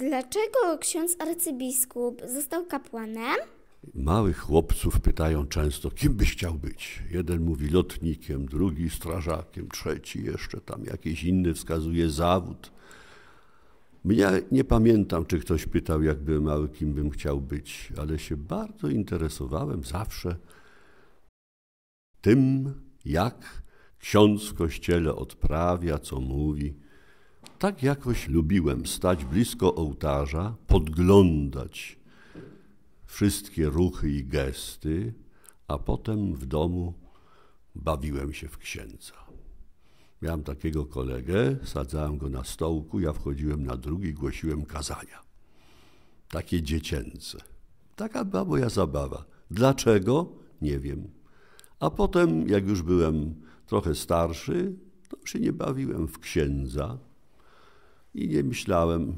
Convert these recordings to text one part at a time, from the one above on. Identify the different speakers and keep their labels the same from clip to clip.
Speaker 1: Dlaczego ksiądz arcybiskup został kapłanem?
Speaker 2: Małych chłopców pytają często, kim byś chciał być. Jeden mówi lotnikiem, drugi strażakiem, trzeci jeszcze tam jakiś inny wskazuje zawód. Ja nie pamiętam, czy ktoś pytał, jak byłem mały, kim bym chciał być, ale się bardzo interesowałem zawsze tym, jak ksiądz w kościele odprawia, co mówi. Tak jakoś lubiłem stać blisko ołtarza, podglądać wszystkie ruchy i gesty, a potem w domu bawiłem się w księdza. Miałem takiego kolegę, sadzałem go na stołku, ja wchodziłem na drugi, głosiłem kazania. Takie dziecięce. Taka była moja zabawa. Dlaczego? Nie wiem. A potem, jak już byłem trochę starszy, to się nie bawiłem w księdza, i nie myślałem,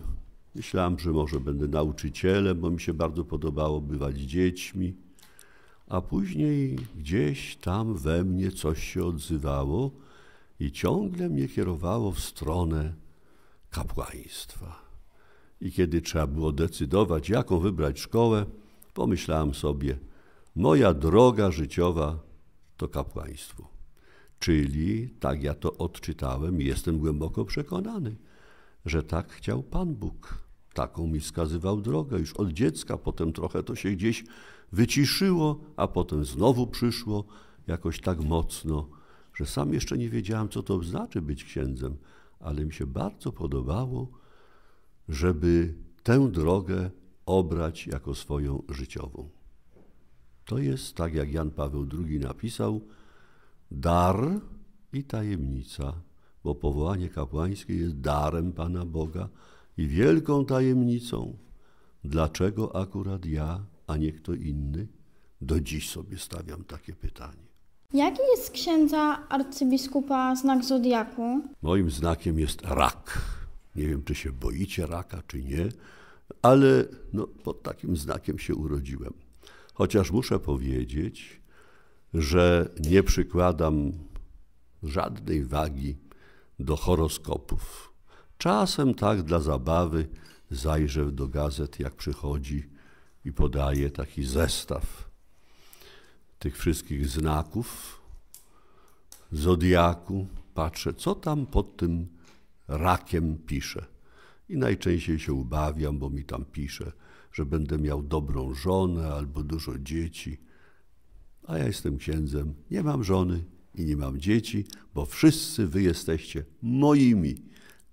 Speaker 2: myślałem, że może będę nauczycielem, bo mi się bardzo podobało bywać dziećmi. A później gdzieś tam we mnie coś się odzywało i ciągle mnie kierowało w stronę kapłaństwa. I kiedy trzeba było decydować, jaką wybrać szkołę, pomyślałem sobie, moja droga życiowa to kapłaństwo. Czyli, tak ja to odczytałem, jestem głęboko przekonany, że tak chciał Pan Bóg. Taką mi wskazywał drogę już od dziecka, potem trochę to się gdzieś wyciszyło, a potem znowu przyszło jakoś tak mocno, że sam jeszcze nie wiedziałem, co to znaczy być księdzem, ale mi się bardzo podobało, żeby tę drogę obrać jako swoją życiową. To jest, tak jak Jan Paweł II napisał, dar i tajemnica bo powołanie kapłańskie jest darem Pana Boga i wielką tajemnicą. Dlaczego akurat ja, a nie kto inny? Do dziś sobie stawiam takie pytanie.
Speaker 3: Jaki jest księdza arcybiskupa znak zodiaku?
Speaker 2: Moim znakiem jest rak. Nie wiem, czy się boicie raka, czy nie, ale no, pod takim znakiem się urodziłem. Chociaż muszę powiedzieć, że nie przykładam żadnej wagi do horoskopów. Czasem tak dla zabawy zajrzę do gazet, jak przychodzi i podaje taki zestaw tych wszystkich znaków, zodiaku. Patrzę, co tam pod tym rakiem pisze. I najczęściej się ubawiam, bo mi tam pisze, że będę miał dobrą żonę albo dużo dzieci. A ja jestem księdzem, nie mam żony, i nie mam dzieci, bo wszyscy wy jesteście moimi,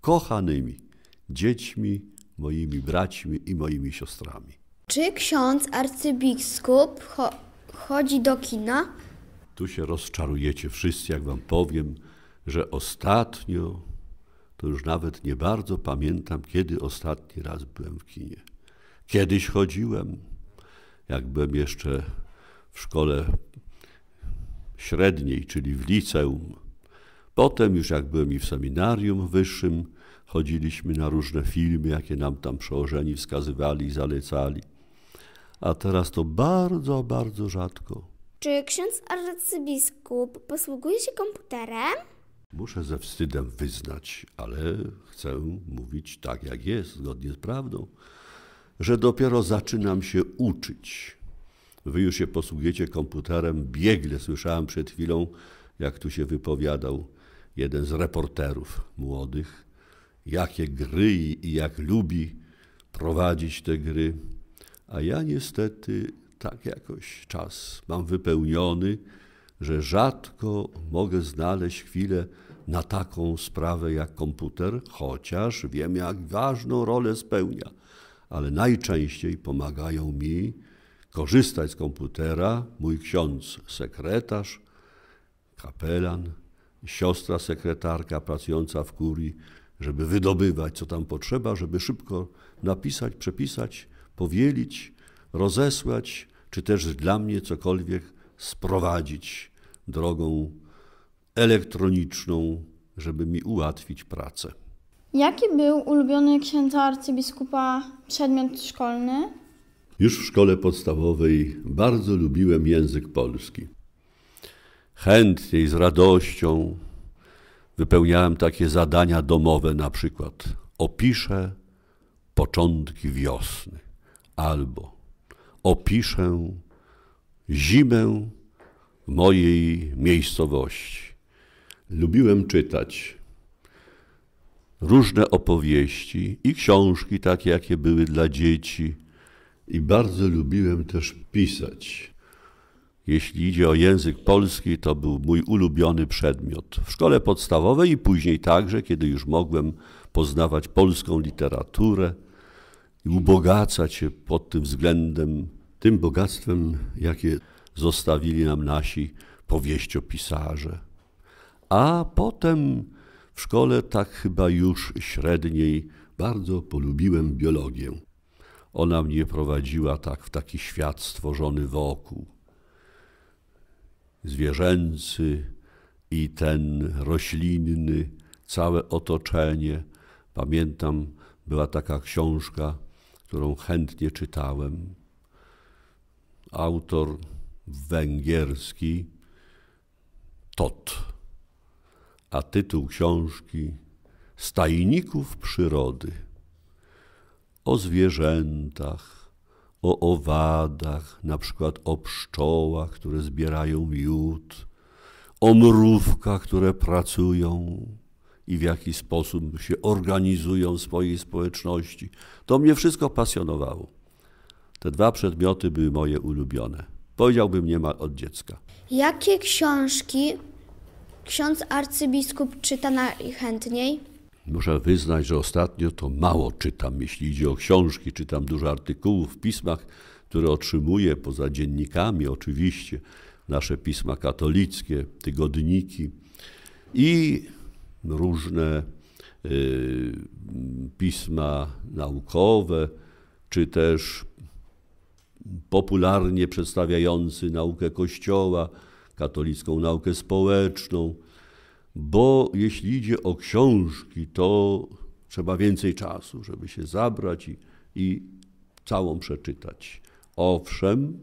Speaker 2: kochanymi dziećmi, moimi braćmi i moimi siostrami.
Speaker 1: Czy ksiądz arcybiskup cho chodzi do kina?
Speaker 2: Tu się rozczarujecie wszyscy, jak wam powiem, że ostatnio, to już nawet nie bardzo pamiętam, kiedy ostatni raz byłem w kinie. Kiedyś chodziłem, jak byłem jeszcze w szkole średniej, czyli w liceum. Potem już jak byłem i w seminarium wyższym, chodziliśmy na różne filmy, jakie nam tam przełożeni wskazywali i zalecali. A teraz to bardzo, bardzo rzadko.
Speaker 1: Czy ksiądz arcybiskup posługuje się komputerem?
Speaker 2: Muszę ze wstydem wyznać, ale chcę mówić tak, jak jest, zgodnie z prawdą, że dopiero zaczynam się uczyć. Wy już się posługujecie komputerem biegle. Słyszałem przed chwilą, jak tu się wypowiadał jeden z reporterów młodych, jakie gry i jak lubi prowadzić te gry. A ja niestety tak jakoś czas mam wypełniony, że rzadko mogę znaleźć chwilę na taką sprawę jak komputer, chociaż wiem, jak ważną rolę spełnia. Ale najczęściej pomagają mi korzystać z komputera mój ksiądz sekretarz, kapelan, siostra sekretarka pracująca w kurii, żeby wydobywać, co tam potrzeba, żeby szybko napisać, przepisać, powielić, rozesłać, czy też dla mnie cokolwiek sprowadzić drogą elektroniczną, żeby mi ułatwić pracę.
Speaker 3: Jaki był ulubiony księdza arcybiskupa przedmiot szkolny?
Speaker 2: Już w szkole podstawowej bardzo lubiłem język polski. Chętnie i z radością wypełniałem takie zadania domowe, na przykład opiszę początki wiosny albo opiszę zimę mojej miejscowości. Lubiłem czytać różne opowieści i książki takie, jakie były dla dzieci i bardzo lubiłem też pisać. Jeśli idzie o język polski, to był mój ulubiony przedmiot w szkole podstawowej i później także, kiedy już mogłem poznawać polską literaturę i ubogacać się pod tym względem, tym bogactwem, jakie zostawili nam nasi powieściopisarze. A potem w szkole, tak chyba już średniej, bardzo polubiłem biologię. Ona mnie prowadziła tak w taki świat stworzony wokół. Zwierzęcy i ten roślinny, całe otoczenie. Pamiętam, była taka książka, którą chętnie czytałem. Autor węgierski Tot, a tytuł książki Stajników przyrody o zwierzętach, o owadach, na przykład o pszczołach, które zbierają miód, o mrówkach, które pracują i w jaki sposób się organizują w swojej społeczności. To mnie wszystko pasjonowało. Te dwa przedmioty były moje ulubione. Powiedziałbym niemal od dziecka.
Speaker 1: Jakie książki ksiądz arcybiskup czyta najchętniej?
Speaker 2: Muszę wyznać, że ostatnio to mało czytam, jeśli idzie o książki, czytam dużo artykułów w pismach, które otrzymuję poza dziennikami oczywiście, nasze pisma katolickie, tygodniki i różne y, pisma naukowe, czy też popularnie przedstawiający naukę Kościoła, katolicką naukę społeczną, bo jeśli idzie o książki, to trzeba więcej czasu, żeby się zabrać i, i całą przeczytać. Owszem,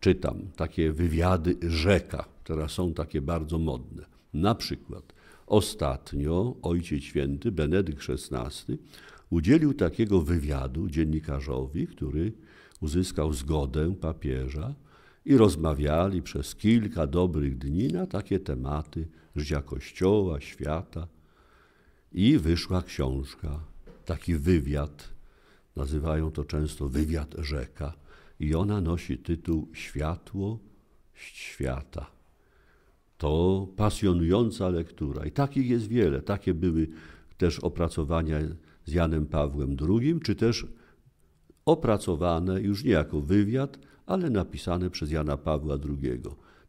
Speaker 2: czytam takie wywiady rzeka, które są takie bardzo modne. Na przykład ostatnio Ojciec Święty Benedykt XVI udzielił takiego wywiadu dziennikarzowi, który uzyskał zgodę papieża i rozmawiali przez kilka dobrych dni na takie tematy życia Kościoła, świata. I wyszła książka, taki wywiad, nazywają to często wywiad rzeka, i ona nosi tytuł Światło świata. To pasjonująca lektura i takich jest wiele. Takie były też opracowania z Janem Pawłem II, czy też opracowane już nie jako wywiad, ale napisane przez Jana Pawła II.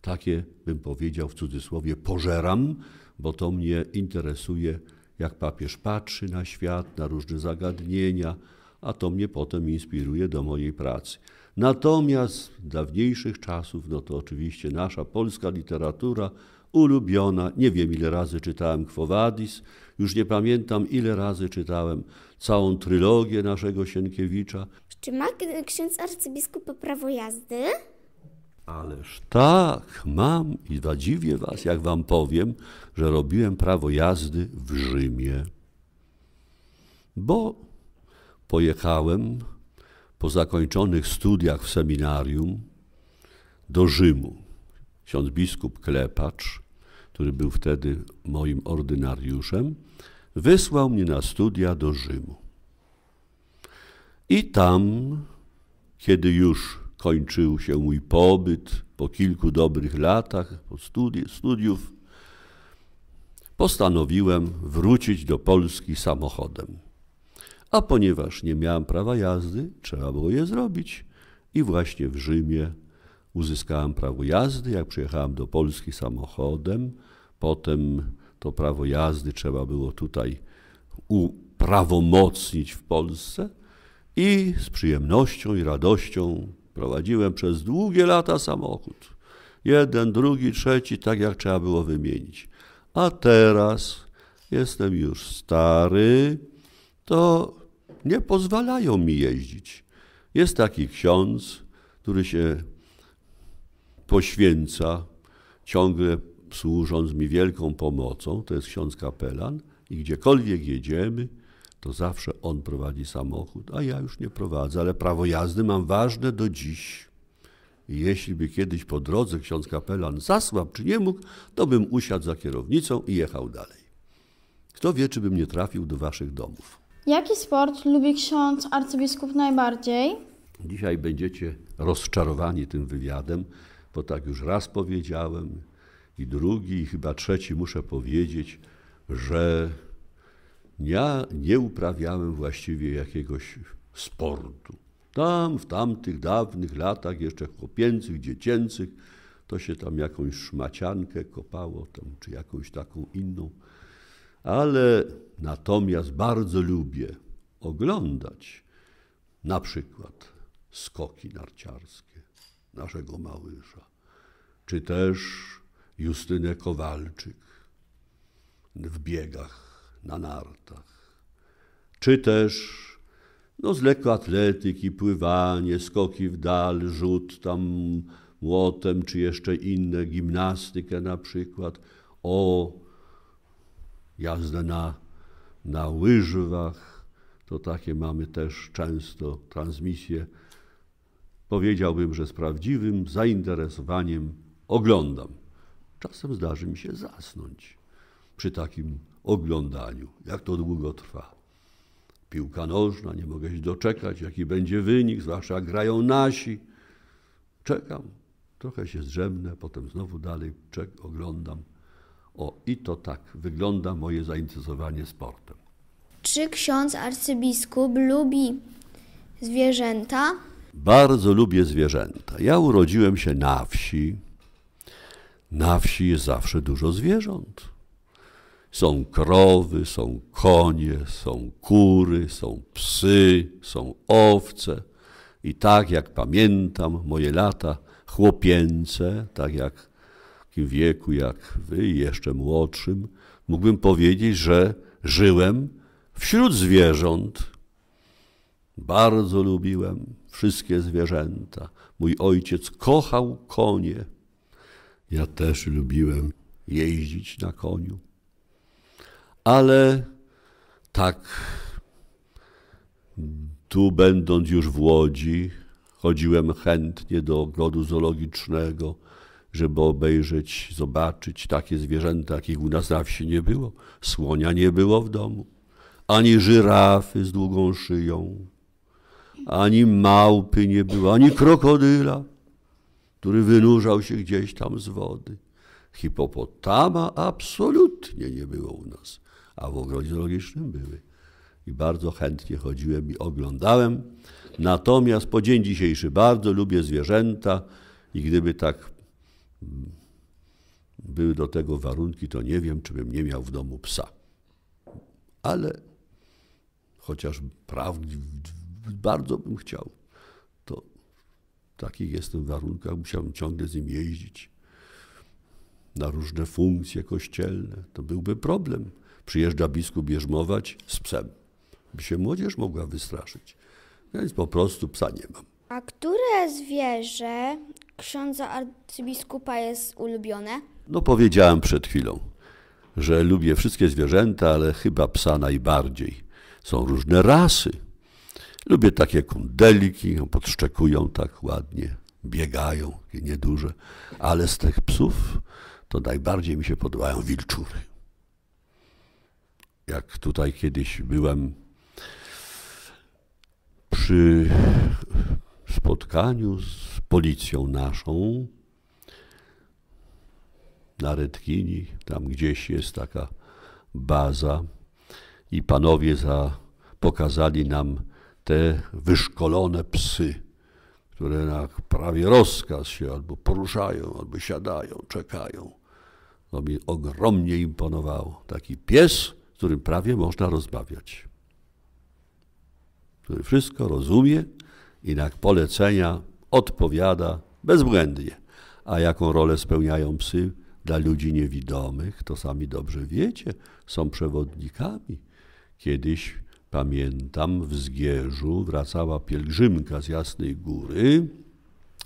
Speaker 2: Takie bym powiedział w cudzysłowie pożeram, bo to mnie interesuje, jak papież patrzy na świat, na różne zagadnienia, a to mnie potem inspiruje do mojej pracy. Natomiast dawniejszych czasów, no to oczywiście nasza polska literatura ulubiona. Nie wiem, ile razy czytałem Kwowadis, już nie pamiętam, ile razy czytałem całą trylogię naszego Sienkiewicza.
Speaker 1: Czy ma ksiądz arcybiskupa prawo jazdy?
Speaker 2: Ależ tak, mam i zadziwię was, jak wam powiem, że robiłem prawo jazdy w Rzymie. Bo pojechałem po zakończonych studiach w seminarium do Rzymu. Ksiądz biskup Klepacz, który był wtedy moim ordynariuszem, wysłał mnie na studia do Rzymu. I tam, kiedy już kończył się mój pobyt po kilku dobrych latach po studi studiów. Postanowiłem wrócić do Polski samochodem. A ponieważ nie miałem prawa jazdy, trzeba było je zrobić. I właśnie w Rzymie uzyskałem prawo jazdy. Jak przyjechałem do Polski samochodem, potem to prawo jazdy trzeba było tutaj uprawomocnić w Polsce i z przyjemnością i radością Prowadziłem przez długie lata samochód. Jeden, drugi, trzeci, tak jak trzeba było wymienić. A teraz jestem już stary, to nie pozwalają mi jeździć. Jest taki ksiądz, który się poświęca, ciągle służąc mi wielką pomocą, to jest ksiądz kapelan, i gdziekolwiek jedziemy, to zawsze on prowadzi samochód, a ja już nie prowadzę, ale prawo jazdy mam ważne do dziś. Jeśli by kiedyś po drodze ksiądz kapelan zasłabł czy nie mógł, to bym usiadł za kierownicą i jechał dalej. Kto wie, czy bym nie trafił do waszych domów.
Speaker 3: Jaki sport lubi ksiądz arcybiskup najbardziej?
Speaker 2: Dzisiaj będziecie rozczarowani tym wywiadem, bo tak już raz powiedziałem i drugi i chyba trzeci muszę powiedzieć, że ja nie uprawiałem właściwie jakiegoś sportu. Tam, w tamtych dawnych latach, jeszcze chłopięcych, dziecięcych, to się tam jakąś szmaciankę kopało, tam, czy jakąś taką inną. Ale natomiast bardzo lubię oglądać na przykład skoki narciarskie naszego Małysza, czy też Justynę Kowalczyk w biegach na nartach. Czy też no, z lekkoatletyki, pływanie, skoki w dal, rzut tam młotem, czy jeszcze inne, gimnastykę na przykład, o jazdę na, na łyżwach, to takie mamy też często transmisje. Powiedziałbym, że z prawdziwym zainteresowaniem oglądam. Czasem zdarzy mi się zasnąć przy takim oglądaniu, jak to długo trwa. Piłka nożna, nie mogę się doczekać, jaki będzie wynik, zwłaszcza jak grają nasi. Czekam, trochę się zdrzemnę, potem znowu dalej czek, oglądam. O, i to tak wygląda moje zainteresowanie sportem.
Speaker 1: Czy ksiądz arcybiskup lubi zwierzęta?
Speaker 2: Bardzo lubię zwierzęta. Ja urodziłem się na wsi. Na wsi jest zawsze dużo zwierząt. Są krowy, są konie, są kury, są psy, są owce. I tak jak pamiętam moje lata chłopięce, tak jak w takim wieku jak wy, jeszcze młodszym, mógłbym powiedzieć, że żyłem wśród zwierząt. Bardzo lubiłem wszystkie zwierzęta. Mój ojciec kochał konie. Ja też lubiłem jeździć na koniu ale tak, tu będąc już w Łodzi, chodziłem chętnie do ogrodu zoologicznego, żeby obejrzeć, zobaczyć takie zwierzęta, jakich u nas na wsi nie było. Słonia nie było w domu, ani żyrafy z długą szyją, ani małpy nie było, ani krokodyla, który wynurzał się gdzieś tam z wody. Hipopotama absolutnie nie było u nas a w ogrodzie zoologicznym były. I bardzo chętnie chodziłem i oglądałem. Natomiast po dzień dzisiejszy bardzo lubię zwierzęta i gdyby tak mm, były do tego warunki, to nie wiem, czy bym nie miał w domu psa. Ale chociaż prawdziwie bardzo bym chciał, to w takich jestem warunkach, musiałbym ciągle z nim jeździć na różne funkcje kościelne. To byłby problem przyjeżdża biskup bierzmować z psem, by się młodzież mogła wystraszyć. No więc po prostu psa nie mam.
Speaker 1: A które zwierzę księdza arcybiskupa jest ulubione?
Speaker 2: No powiedziałem przed chwilą, że lubię wszystkie zwierzęta, ale chyba psa najbardziej. Są różne rasy. Lubię takie kondeliki, podszczekują tak ładnie, biegają, nieduże. Ale z tych psów to najbardziej mi się podobają wilczury jak tutaj kiedyś byłem przy spotkaniu z policją naszą na Redkini, tam gdzieś jest taka baza i panowie za, pokazali nam te wyszkolone psy, które na prawie rozkaz się albo poruszają, albo siadają, czekają. To mi ogromnie imponowało. Taki pies którym prawie można rozmawiać. Który wszystko rozumie i na polecenia odpowiada bezbłędnie. A jaką rolę spełniają psy dla ludzi niewidomych, to sami dobrze wiecie, są przewodnikami. Kiedyś, pamiętam, w Zgierzu wracała pielgrzymka z Jasnej Góry,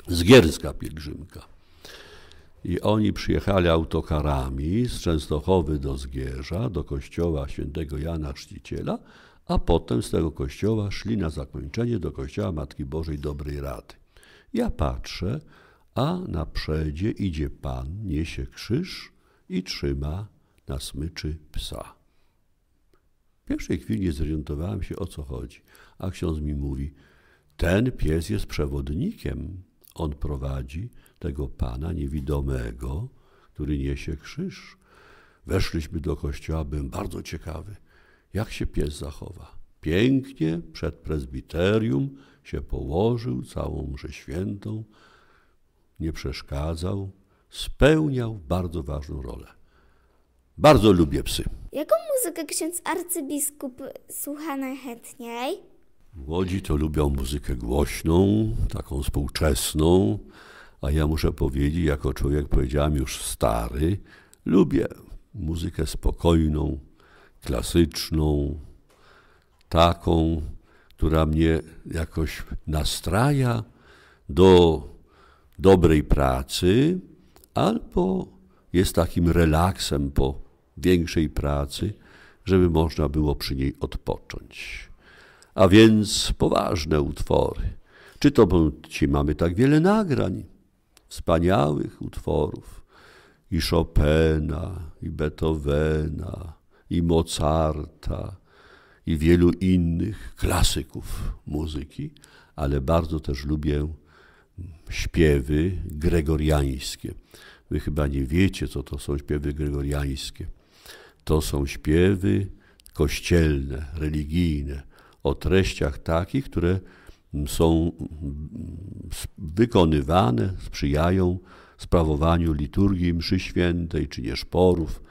Speaker 2: zgierska pielgrzymka. I oni przyjechali autokarami z Częstochowy do Zgierza, do kościoła świętego Jana Chrzciciela, a potem z tego kościoła szli na zakończenie do kościoła Matki Bożej Dobrej Rady. Ja patrzę, a na przedzie idzie pan, niesie krzyż i trzyma na smyczy psa. W pierwszej chwili nie zorientowałem się o co chodzi, a ksiądz mi mówi: Ten pies jest przewodnikiem. On prowadzi tego Pana niewidomego, który niesie krzyż. Weszliśmy do kościoła, byłem bardzo ciekawy, jak się pies zachowa. Pięknie przed prezbiterium się położył, całą mszę świętą, nie przeszkadzał, spełniał bardzo ważną rolę. Bardzo lubię psy.
Speaker 1: Jaką muzykę ksiądz arcybiskup słucha najchętniej?
Speaker 2: Młodzi to lubią muzykę głośną, taką współczesną. A ja muszę powiedzieć, jako człowiek, powiedziałem już stary, lubię muzykę spokojną, klasyczną, taką, która mnie jakoś nastraja do dobrej pracy, albo jest takim relaksem po większej pracy, żeby można było przy niej odpocząć. A więc poważne utwory. Czy to bo mamy tak wiele nagrań? wspaniałych utworów i Chopina, i Beethovena, i Mozarta, i wielu innych klasyków muzyki, ale bardzo też lubię śpiewy gregoriańskie. Wy chyba nie wiecie, co to są śpiewy gregoriańskie. To są śpiewy kościelne, religijne, o treściach takich, które są wykonywane, sprzyjają sprawowaniu liturgii mszy świętej czy nieszporów,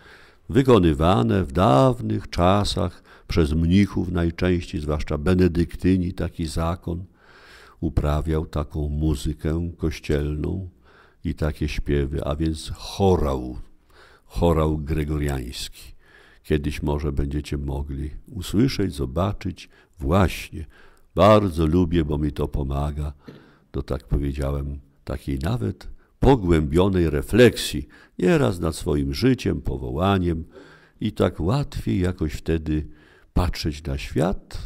Speaker 2: wykonywane w dawnych czasach przez mnichów najczęściej, zwłaszcza benedyktyni, taki zakon uprawiał taką muzykę kościelną i takie śpiewy, a więc chorał, chorał gregoriański. Kiedyś może będziecie mogli usłyszeć, zobaczyć właśnie bardzo lubię, bo mi to pomaga do, tak powiedziałem, takiej nawet pogłębionej refleksji, nieraz nad swoim życiem, powołaniem i tak łatwiej jakoś wtedy patrzeć na świat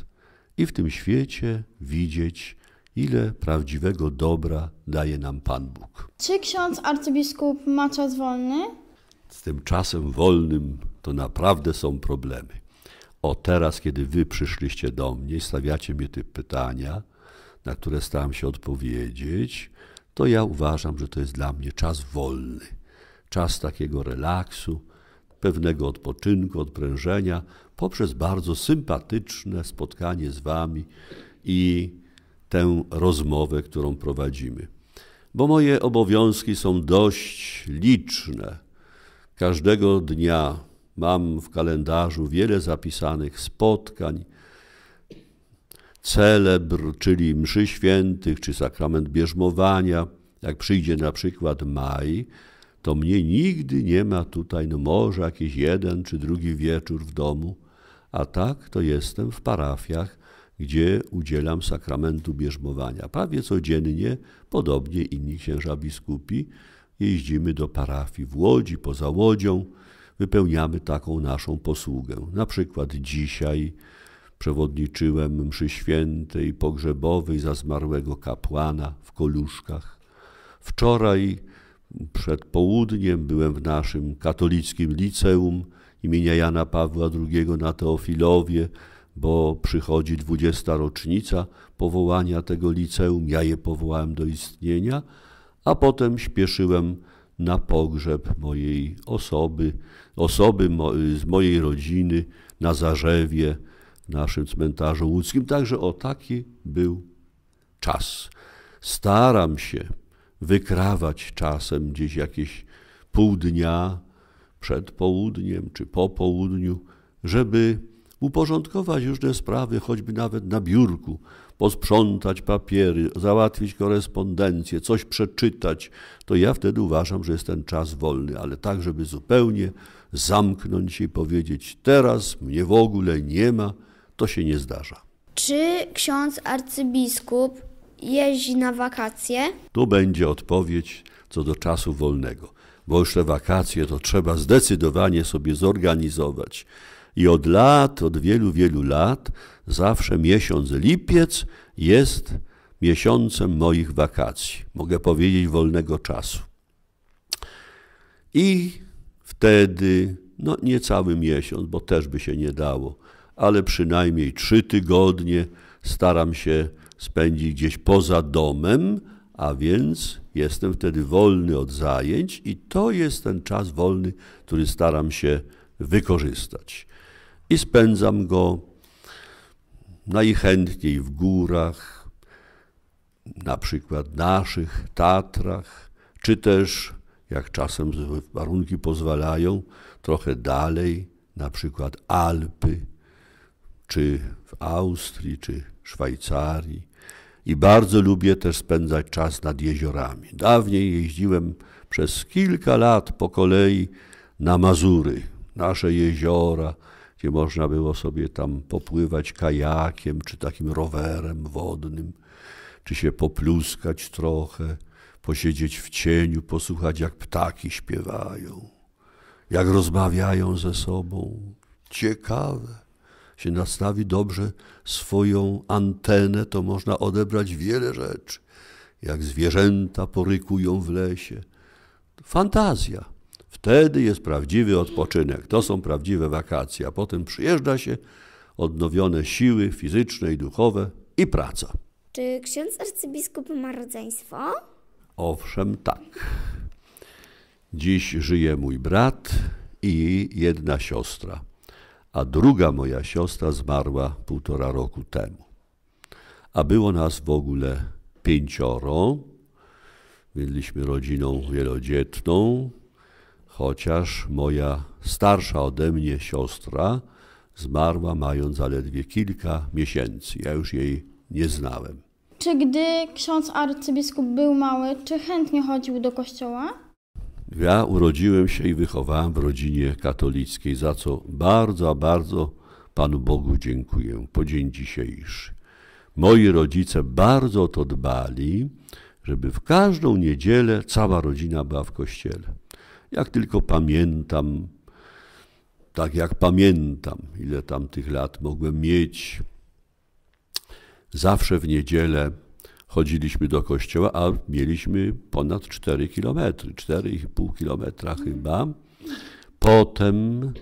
Speaker 2: i w tym świecie widzieć, ile prawdziwego dobra daje nam Pan Bóg.
Speaker 3: Czy ksiądz arcybiskup ma czas wolny?
Speaker 2: Z tym czasem wolnym to naprawdę są problemy. O teraz, kiedy wy przyszliście do mnie i stawiacie mi te pytania, na które staram się odpowiedzieć, to ja uważam, że to jest dla mnie czas wolny, czas takiego relaksu, pewnego odpoczynku, odprężenia, poprzez bardzo sympatyczne spotkanie z Wami i tę rozmowę, którą prowadzimy. Bo moje obowiązki są dość liczne. Każdego dnia Mam w kalendarzu wiele zapisanych spotkań. Celebr, czyli mszy świętych, czy sakrament bierzmowania. Jak przyjdzie na przykład maj, to mnie nigdy nie ma tutaj, no może jakiś jeden czy drugi wieczór w domu, a tak to jestem w parafiach, gdzie udzielam sakramentu bierzmowania. Prawie codziennie, podobnie inni księża biskupi, jeździmy do parafii w Łodzi, poza Łodzią, wypełniamy taką naszą posługę. Na przykład dzisiaj przewodniczyłem mszy świętej pogrzebowej za zmarłego kapłana w Koluszkach. Wczoraj przed południem byłem w naszym katolickim liceum imienia Jana Pawła II na Teofilowie, bo przychodzi 20. rocznica powołania tego liceum, ja je powołałem do istnienia, a potem śpieszyłem na pogrzeb mojej osoby, osoby z mojej rodziny na Zarzewie, naszym cmentarzu łódzkim. Także o taki był czas. Staram się wykrawać czasem gdzieś jakieś pół dnia przed południem czy po południu, żeby uporządkować różne sprawy, choćby nawet na biurku, posprzątać papiery, załatwić korespondencję, coś przeczytać, to ja wtedy uważam, że jest ten czas wolny, ale tak, żeby zupełnie zamknąć się i powiedzieć: Teraz mnie w ogóle nie ma, to się nie zdarza.
Speaker 1: Czy ksiądz arcybiskup jeździ na wakacje?
Speaker 2: Tu będzie odpowiedź co do czasu wolnego, bo już te wakacje to trzeba zdecydowanie sobie zorganizować. I od lat, od wielu, wielu lat, zawsze miesiąc lipiec jest miesiącem moich wakacji, mogę powiedzieć wolnego czasu. I wtedy, no nie cały miesiąc, bo też by się nie dało, ale przynajmniej trzy tygodnie staram się spędzić gdzieś poza domem, a więc jestem wtedy wolny od zajęć i to jest ten czas wolny, który staram się wykorzystać. I spędzam go najchętniej w górach, na przykład naszych Tatrach, czy też jak czasem warunki pozwalają, trochę dalej, na przykład Alpy, czy w Austrii, czy Szwajcarii. I bardzo lubię też spędzać czas nad jeziorami. Dawniej jeździłem przez kilka lat po kolei na Mazury, nasze jeziora, gdzie można było sobie tam popływać kajakiem, czy takim rowerem wodnym, czy się popluskać trochę posiedzieć w cieniu, posłuchać, jak ptaki śpiewają, jak rozmawiają ze sobą. Ciekawe. Się nastawi dobrze swoją antenę, to można odebrać wiele rzeczy. Jak zwierzęta porykują w lesie. Fantazja. Wtedy jest prawdziwy odpoczynek. To są prawdziwe wakacje. A potem przyjeżdża się, odnowione siły fizyczne i duchowe i praca.
Speaker 1: Czy ksiądz arcybiskup ma rodzeństwo?
Speaker 2: Owszem, tak. Dziś żyje mój brat i jedna siostra, a druga moja siostra zmarła półtora roku temu. A było nas w ogóle pięcioro. Byliśmy rodziną wielodzietną, chociaż moja starsza ode mnie siostra zmarła mając zaledwie kilka miesięcy. Ja już jej nie znałem.
Speaker 3: Czy gdy ksiądz arcybiskup był mały, czy chętnie chodził do kościoła?
Speaker 2: Ja urodziłem się i wychowałem w rodzinie katolickiej, za co bardzo, bardzo Panu Bogu dziękuję po dzień dzisiejszy. Moi rodzice bardzo o to dbali, żeby w każdą niedzielę cała rodzina była w kościele. Jak tylko pamiętam, tak jak pamiętam, ile tam tych lat mogłem mieć, Zawsze w niedzielę chodziliśmy do kościoła, a mieliśmy ponad 4 kilometry, 4,5 kilometra mhm. chyba. Potem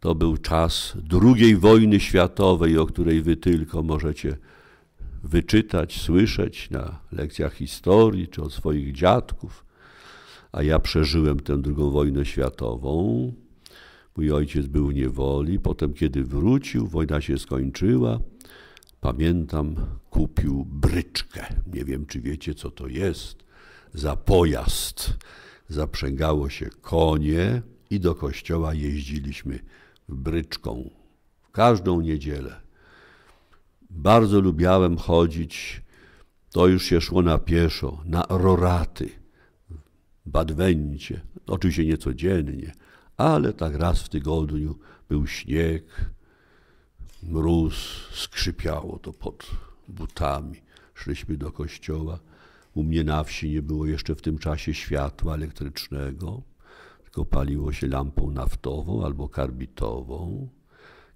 Speaker 2: to był czas II wojny światowej, o której wy tylko możecie wyczytać, słyszeć na lekcjach historii czy od swoich dziadków. A ja przeżyłem tę II wojnę światową. Mój ojciec był w niewoli. Potem, kiedy wrócił, wojna się skończyła pamiętam, kupił bryczkę. Nie wiem, czy wiecie, co to jest za pojazd. Zaprzęgało się konie i do kościoła jeździliśmy bryczką w każdą niedzielę. Bardzo lubiałem chodzić, to już się szło na pieszo, na roraty, w Adwencie, oczywiście nie codziennie, ale tak raz w tygodniu był śnieg, mróz, skrzypiało to pod butami. Szliśmy do kościoła. U mnie na wsi nie było jeszcze w tym czasie światła elektrycznego, tylko paliło się lampą naftową albo karbitową.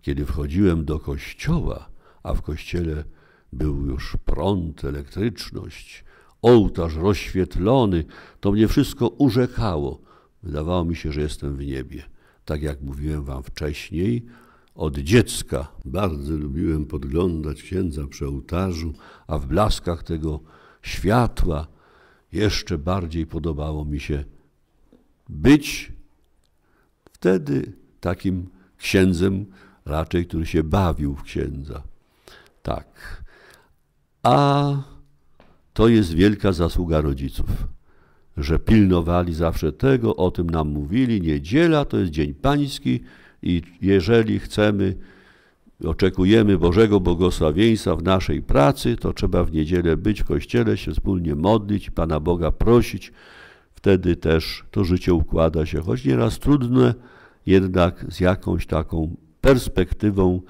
Speaker 2: Kiedy wchodziłem do kościoła, a w kościele był już prąd, elektryczność, ołtarz rozświetlony, to mnie wszystko urzekało. Wydawało mi się, że jestem w niebie. Tak jak mówiłem wam wcześniej, od dziecka bardzo lubiłem podglądać księdza przy ołtarzu, a w blaskach tego światła jeszcze bardziej podobało mi się być wtedy takim księdzem, raczej który się bawił w księdza. Tak. A to jest wielka zasługa rodziców, że pilnowali zawsze tego, o tym nam mówili. Niedziela to jest dzień pański, i jeżeli chcemy, oczekujemy Bożego błogosławieństwa w naszej pracy, to trzeba w niedzielę być w kościele, się wspólnie modlić, Pana Boga prosić. Wtedy też to życie układa się, choć nieraz trudne, jednak z jakąś taką perspektywą,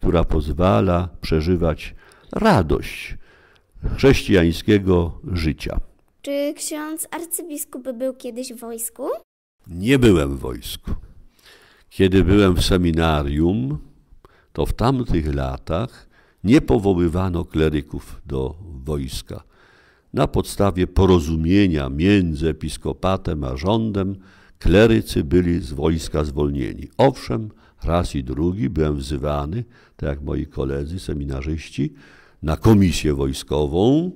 Speaker 2: która pozwala przeżywać radość chrześcijańskiego życia.
Speaker 1: Czy ksiądz arcybiskup był kiedyś w wojsku?
Speaker 2: Nie byłem w wojsku. Kiedy byłem w seminarium, to w tamtych latach nie powoływano kleryków do wojska. Na podstawie porozumienia między episkopatem a rządem klerycy byli z wojska zwolnieni. Owszem, raz i drugi byłem wzywany, tak jak moi koledzy seminarzyści, na komisję wojskową,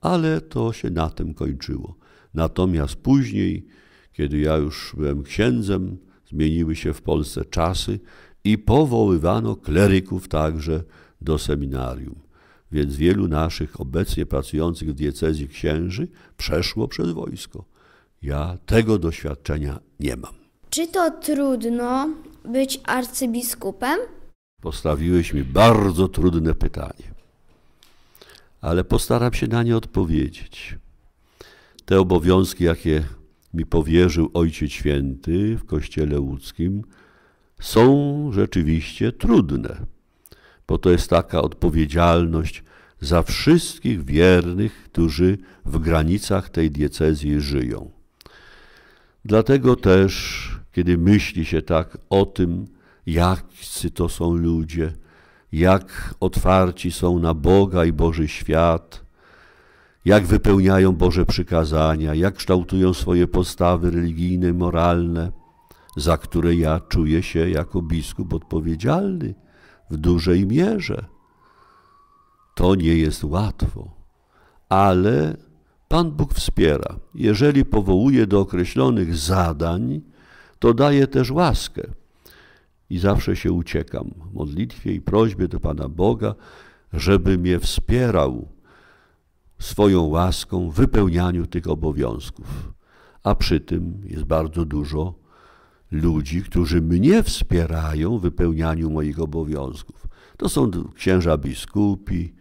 Speaker 2: ale to się na tym kończyło. Natomiast później, kiedy ja już byłem księdzem, Zmieniły się w Polsce czasy i powoływano kleryków także do seminarium. Więc wielu naszych obecnie pracujących w diecezji księży przeszło przez wojsko. Ja tego doświadczenia nie mam.
Speaker 1: Czy to trudno być arcybiskupem?
Speaker 2: Postawiłeś mi bardzo trudne pytanie, ale postaram się na nie odpowiedzieć. Te obowiązki, jakie mi powierzył Ojciec Święty w Kościele Łódzkim, są rzeczywiście trudne, bo to jest taka odpowiedzialność za wszystkich wiernych, którzy w granicach tej diecezji żyją. Dlatego też, kiedy myśli się tak o tym, jacy to są ludzie, jak otwarci są na Boga i Boży świat, jak wypełniają Boże przykazania, jak kształtują swoje postawy religijne, moralne, za które ja czuję się jako biskup odpowiedzialny w dużej mierze. To nie jest łatwo, ale Pan Bóg wspiera. Jeżeli powołuje do określonych zadań, to daje też łaskę. I zawsze się uciekam w modlitwie i prośbie do Pana Boga, żeby mnie wspierał swoją łaską w wypełnianiu tych obowiązków. A przy tym jest bardzo dużo ludzi, którzy mnie wspierają w wypełnianiu moich obowiązków. To są księża biskupi,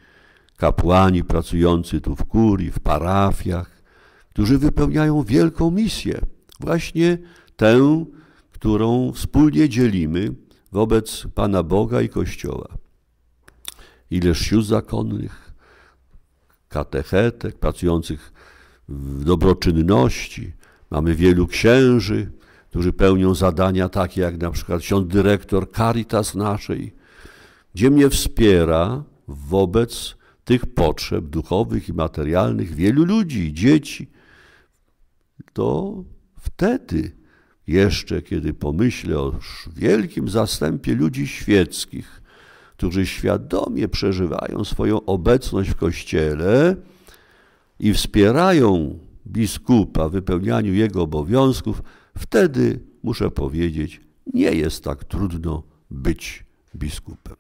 Speaker 2: kapłani pracujący tu w kurii, w parafiach, którzy wypełniają wielką misję, właśnie tę, którą wspólnie dzielimy wobec Pana Boga i Kościoła. Ileż sióstr zakonnych, katechetek, pracujących w dobroczynności. Mamy wielu księży, którzy pełnią zadania takie jak na przykład ksiądz dyrektor Caritas naszej, gdzie mnie wspiera wobec tych potrzeb duchowych i materialnych wielu ludzi, dzieci. To wtedy jeszcze, kiedy pomyślę o wielkim zastępie ludzi świeckich, którzy świadomie przeżywają swoją obecność w Kościele i wspierają biskupa w wypełnianiu jego obowiązków, wtedy, muszę powiedzieć, nie jest tak trudno być biskupem.